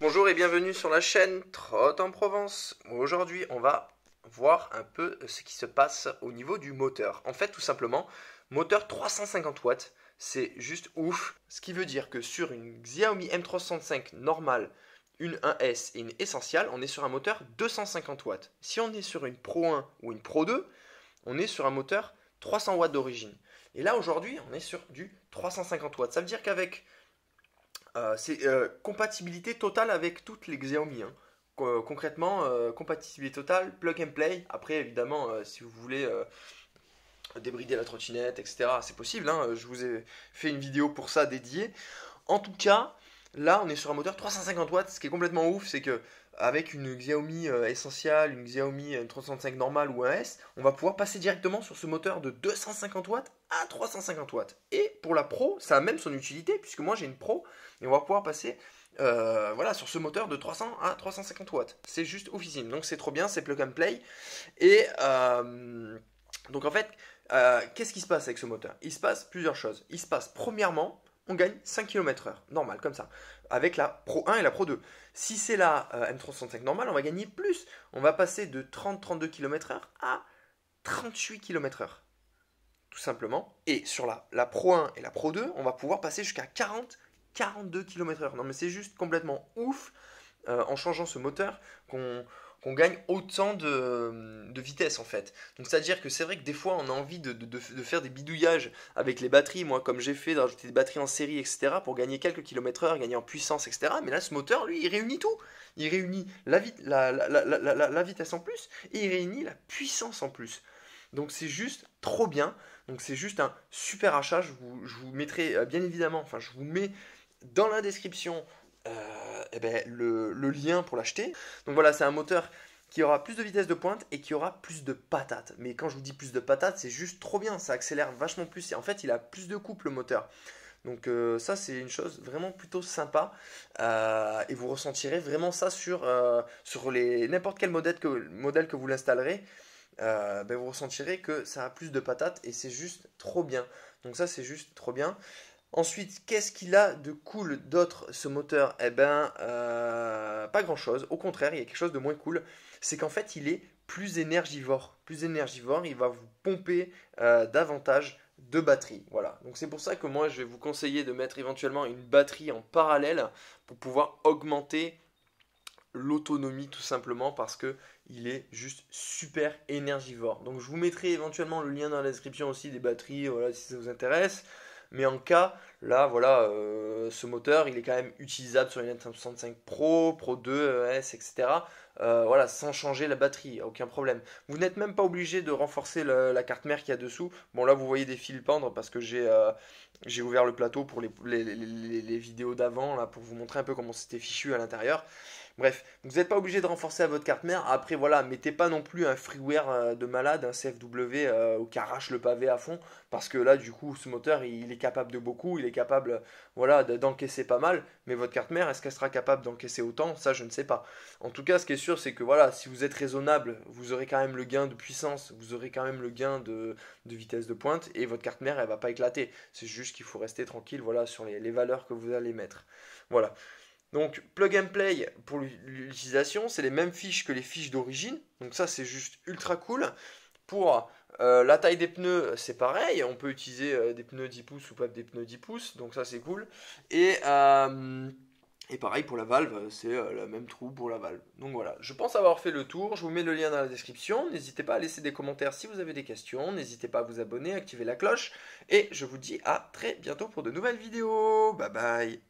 Bonjour et bienvenue sur la chaîne Trotte en Provence. Aujourd'hui, on va voir un peu ce qui se passe au niveau du moteur. En fait, tout simplement, moteur 350 watts, c'est juste ouf. Ce qui veut dire que sur une Xiaomi M365 normale, une 1S et une essentielle, on est sur un moteur 250 watts. Si on est sur une Pro 1 ou une Pro 2, on est sur un moteur 300 watts d'origine. Et là, aujourd'hui, on est sur du 350 watts. Ça veut dire qu'avec euh, c'est euh, compatibilité totale avec toutes les Xiaomi. Hein. Euh, concrètement, compatibilité totale, plug and play. Après, évidemment, si vous voulez débrider la trottinette, etc., c'est possible. Hein. je vous ai fait une vidéo pour ça dédiée. En tout cas, là, on est sur un moteur 350 watts. Ce qui est complètement ouf, c'est que avec une Xiaomi euh, essentielle, une Xiaomi 365 euh, normale ou un S, on va pouvoir passer directement sur ce moteur de 250 watts à 350 watts. Et pour la Pro, ça a même son utilité, puisque moi j'ai une Pro, et on va pouvoir passer euh, voilà, sur ce moteur de 300 à 350 watts. C'est juste officine. donc c'est trop bien, c'est plug and play. Et donc en fait, qu'est-ce qui se passe avec ce moteur Il se passe plusieurs choses. Il se passe premièrement on gagne 5 km/h, normal, comme ça, avec la Pro 1 et la Pro 2. Si c'est la euh, M365 normale, on va gagner plus. On va passer de 30-32 km/h à 38 km/h, tout simplement. Et sur la, la Pro 1 et la Pro 2, on va pouvoir passer jusqu'à 40-42 km/h. Non, mais c'est juste complètement ouf euh, en changeant ce moteur qu'on on gagne autant de, vitesse en fait. Donc c'est-à-dire que c'est vrai que des fois on a envie de, faire des bidouillages avec les batteries, moi comme j'ai fait, d'ajouter des batteries en série, etc. pour gagner quelques kilomètres heure, gagner en puissance, etc. Mais là ce moteur, lui, il réunit tout. Il réunit la, la, vitesse en plus et il réunit la puissance en plus. Donc c'est juste trop bien. Donc c'est juste un super achat. Je vous, je vous mettrai euh, bien évidemment, enfin je vous mets dans la description euh, eh ben, le, lien pour l'acheter. Donc voilà, c'est un moteur qui aura plus de vitesse de pointe et qui aura plus de patates. Mais quand je vous dis plus de patates, c'est juste trop bien, ça accélère vachement plus. Et en fait, il a plus de couple le moteur. Donc euh, ça, c'est une chose vraiment plutôt sympa. Euh, et vous ressentirez vraiment ça sur, sur les, n'importe quel modèle que, modèle que vous l'installerez. Ben vous ressentirez que ça a plus de patates et c'est juste trop bien. Donc ça, c'est juste trop bien. Ensuite, qu'est-ce qu'il a de cool d'autre ce moteur Eh ben, euh, pas grand-chose. Au contraire, il y a quelque chose de moins cool. C'est qu'en fait, il est plus énergivore. Plus énergivore, il va vous pomper euh, davantage de batterie. Voilà. Donc c'est pour ça que moi, je vais vous conseiller de mettre éventuellement une batterie en parallèle pour pouvoir augmenter l'autonomie tout simplement parce que il est juste super énergivore. Donc je vous mettrai éventuellement le lien dans la description aussi des batteries, voilà si ça vous intéresse. Mais en cas, là, voilà, euh, ce moteur, il est quand même utilisable sur une n 65 Pro, Pro 2, ES, etc. voilà, sans changer la batterie, aucun problème. Vous n'êtes même pas obligé de renforcer la carte mère qui y a dessous. Bon, là, vous voyez des fils pendre parce que j'ai euh, ouvert le plateau pour les, les, les vidéos d'avant, là, pour vous montrer un peu comment c'était fichu à l'intérieur. Bref, vous n'êtes pas obligé de renforcer à votre carte mère. Après, voilà, mettez pas non plus un freeware euh, de malade, un CFW euh, qui arrache le pavé à fond, parce que là, du coup, ce moteur, il est capable de beaucoup, il est capable, voilà, d'encaisser pas mal. Mais votre carte mère, est-ce qu'elle sera capable d'encaisser autant Ça, je ne sais pas. En tout cas, ce qui est sûr, c'est que voilà, si vous êtes raisonnable, vous aurez quand même le gain de puissance, vous aurez quand même le gain de, vitesse de pointe, et votre carte mère, elle va pas éclater. C'est juste qu'il faut rester tranquille, voilà, sur les valeurs que vous allez mettre. Voilà. Donc plug and play pour l'utilisation, c'est les mêmes fiches que les fiches d'origine. Donc ça c'est juste ultra cool. Pour euh, la taille des pneus, c'est pareil. On peut utiliser euh, des pneus 10 pouces ou pas des pneus 10 pouces. Donc ça c'est cool. Et, euh, et, pareil pour la valve, c'est le même trou pour la valve. Donc voilà, je pense avoir fait le tour. Je vous mets le lien dans la description. N'hésitez pas à laisser des commentaires si vous avez des questions. N'hésitez pas à vous abonner, activer la cloche. Et je vous dis à très bientôt pour de nouvelles vidéos. Bye bye